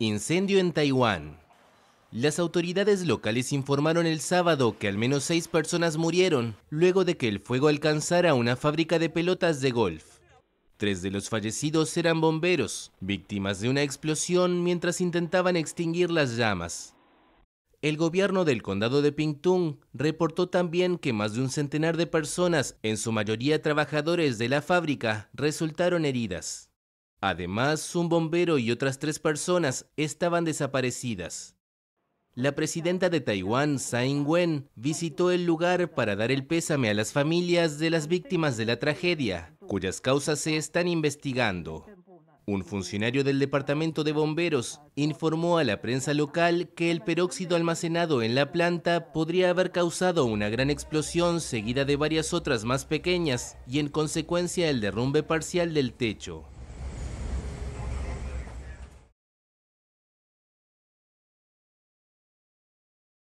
Incendio en Taiwán. Las autoridades locales informaron el sábado que al menos seis personas murieron luego de que el fuego alcanzara una fábrica de pelotas de golf. Tres de los fallecidos eran bomberos, víctimas de una explosión mientras intentaban extinguir las llamas. El gobierno del condado de Pingtung reportó también que más de un centenar de personas, en su mayoría trabajadores de la fábrica, resultaron heridas. Además, un bombero y otras tres personas estaban desaparecidas. La presidenta de Taiwán, Tsai Ing-wen, visitó el lugar para dar el pésame a las familias de las víctimas de la tragedia, cuyas causas se están investigando. Un funcionario del Departamento de Bomberos informó a la prensa local que el peróxido almacenado en la planta podría haber causado una gran explosión seguida de varias otras más pequeñas y en consecuencia el derrumbe parcial del techo.